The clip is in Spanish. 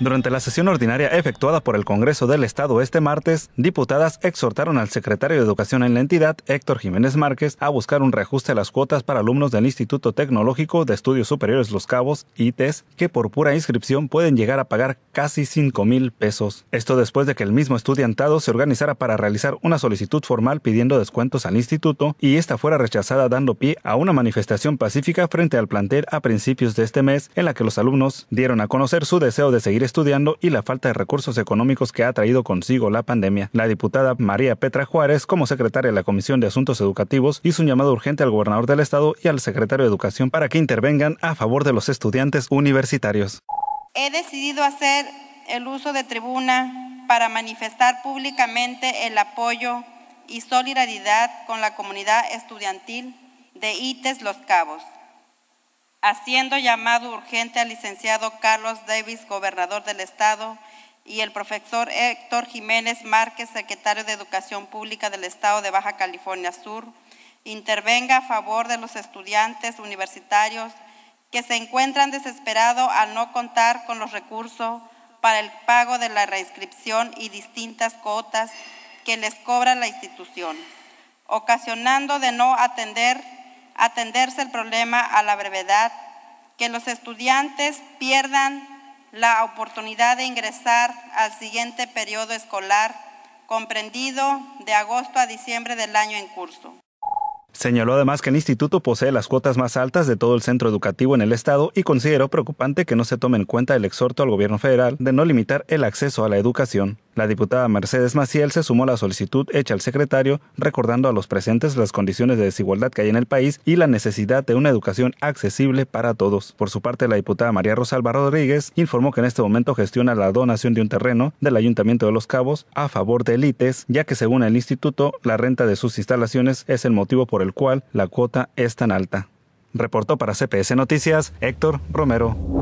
Durante la sesión ordinaria efectuada por el Congreso del Estado este martes, diputadas exhortaron al secretario de Educación en la entidad, Héctor Jiménez Márquez, a buscar un reajuste a las cuotas para alumnos del Instituto Tecnológico de Estudios Superiores Los Cabos, ITES, que por pura inscripción pueden llegar a pagar casi 5 mil pesos. Esto después de que el mismo estudiantado se organizara para realizar una solicitud formal pidiendo descuentos al instituto y esta fuera rechazada dando pie a una manifestación pacífica frente al plantel a principios de este mes en la que los alumnos dieron a conocer su deseo de seguir estudiando y la falta de recursos económicos que ha traído consigo la pandemia. La diputada María Petra Juárez, como secretaria de la Comisión de Asuntos Educativos, hizo un llamado urgente al gobernador del estado y al secretario de Educación para que intervengan a favor de los estudiantes universitarios. He decidido hacer el uso de tribuna para manifestar públicamente el apoyo y solidaridad con la comunidad estudiantil de ITES Los Cabos haciendo llamado urgente al licenciado Carlos Davis, gobernador del Estado, y el profesor Héctor Jiménez Márquez, secretario de Educación Pública del Estado de Baja California Sur, intervenga a favor de los estudiantes universitarios que se encuentran desesperados al no contar con los recursos para el pago de la reinscripción y distintas cuotas que les cobra la institución, ocasionando de no atender atenderse el problema a la brevedad, que los estudiantes pierdan la oportunidad de ingresar al siguiente periodo escolar, comprendido de agosto a diciembre del año en curso. Señaló además que el instituto posee las cuotas más altas de todo el centro educativo en el estado y consideró preocupante que no se tome en cuenta el exhorto al gobierno federal de no limitar el acceso a la educación. La diputada Mercedes Maciel se sumó a la solicitud hecha al secretario recordando a los presentes las condiciones de desigualdad que hay en el país y la necesidad de una educación accesible para todos. Por su parte, la diputada María Rosalba Rodríguez informó que en este momento gestiona la donación de un terreno del Ayuntamiento de Los Cabos a favor de élites, ya que según el instituto, la renta de sus instalaciones es el motivo por el cual la cuota es tan alta. Reportó para CPS Noticias Héctor Romero.